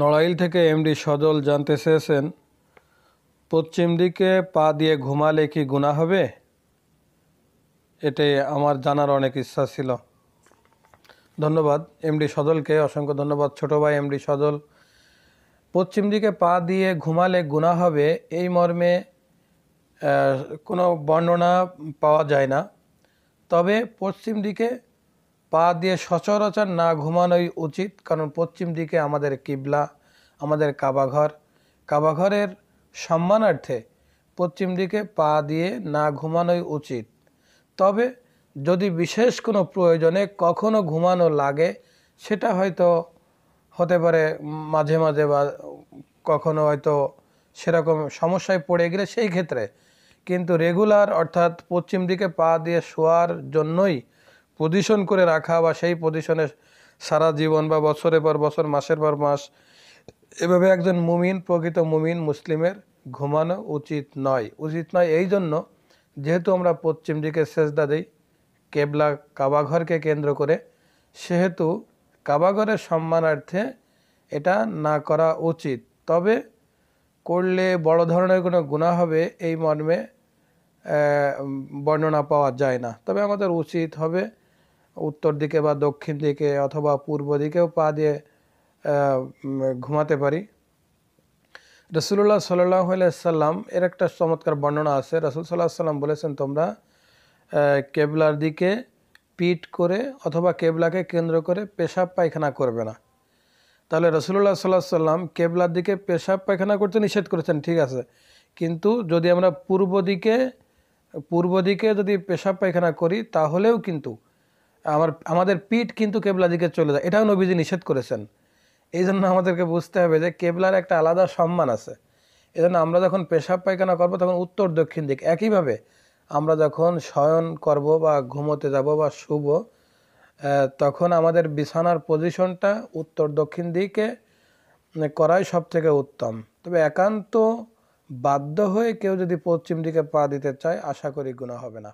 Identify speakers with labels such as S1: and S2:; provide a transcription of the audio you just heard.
S1: নড়াইল থেকে এমডি সজল জানতে চেয়েছেন পশ্চিম দিকে পা দিয়ে ঘুমালে কি গুণা হবে এটাই আমার জানার অনেক ইচ্ছা ছিল ধন্যবাদ এমডি সজলকে অসংখ্য ধন্যবাদ ছোটো ভাই এমডি সজল পশ্চিম দিকে পা দিয়ে ঘুমালে গুণা হবে এই মর্মে কোনো বর্ণনা পাওয়া যায় না তবে পশ্চিম দিকে পা দিয়ে সচরাচর না ঘুমানোই উচিত কারণ পশ্চিম দিকে আমাদের কিবলা আমাদের কাবাঘর কাবাঘরের সম্মানার্থে পশ্চিম দিকে পা দিয়ে না ঘুমানোই উচিত তবে যদি বিশেষ কোনো প্রয়োজনে কখনো ঘুমানো লাগে সেটা হয়তো হতে পারে মাঝে মাঝে বা কখনো হয়তো সেরকম সমস্যায় পড়ে গেলে সেই ক্ষেত্রে কিন্তু রেগুলার অর্থাৎ পশ্চিম দিকে পা দিয়ে শোয়ার জন্যই পজিশন করে রাখা বা সেই পজিশনে সারা জীবন বা বছরের পর বছর মাসের পর মাস এভাবে একজন মুমিন প্রকৃত মুমিন মুসলিমের ঘুমানো উচিত নয় উচিত নয় এই জন্য যেহেতু আমরা পশ্চিম দিকে সেজদা দিই কেবলা কাবাঘরকে কেন্দ্র করে সেহেতু কাবাঘরের সম্মানার্থে এটা না করা উচিত তবে করলে বড় ধরনের কোনো গুণা হবে এই মর্মে বর্ণনা পাওয়া যায় না তবে আমাদের উচিত হবে উত্তর দিকে বা দক্ষিণ দিকে অথবা পূর্ব দিকেও পা দিয়ে ঘুমাতে পারি রসুল্লাহ সাল্লাহ সাল্লাম এর একটা চমৎকার বর্ণনা আছে রসুল সাল্লাহ সাল্লাম বলেছেন তোমরা কেবলার দিকে পিট করে অথবা কেবলাকে কেন্দ্র করে পেশাব পায়খানা করবে না তাহলে রসুল্লাহ সাল্লাহ সাল্লাম কেবলার দিকে পেশাব পায়খানা করতে নিষেধ করেছেন ঠিক আছে কিন্তু যদি আমরা পূর্ব দিকে পূর্ব দিকে যদি পেশাব পায়খানা করি তাহলেও কিন্তু আমার আমাদের পিঠ কিন্তু কেবলা দিকে চলে যায় এটাও নবীজি নিষেধ করেছেন এই জন্য আমাদেরকে বুঝতে হবে যে কেবলার একটা আলাদা সম্মান আছে এই জন্য আমরা যখন পেশাব পায়খানা করবো তখন উত্তর দক্ষিণ দিক একইভাবে আমরা যখন শয়ন করব বা ঘুমোতে যাব বা শুব তখন আমাদের বিছানার পজিশনটা উত্তর দক্ষিণ দিকে করাই সব থেকে উত্তম তবে একান্ত বাধ্য হয়ে কেউ যদি পশ্চিম দিকে পা দিতে চায় আশা করি গুণা হবে না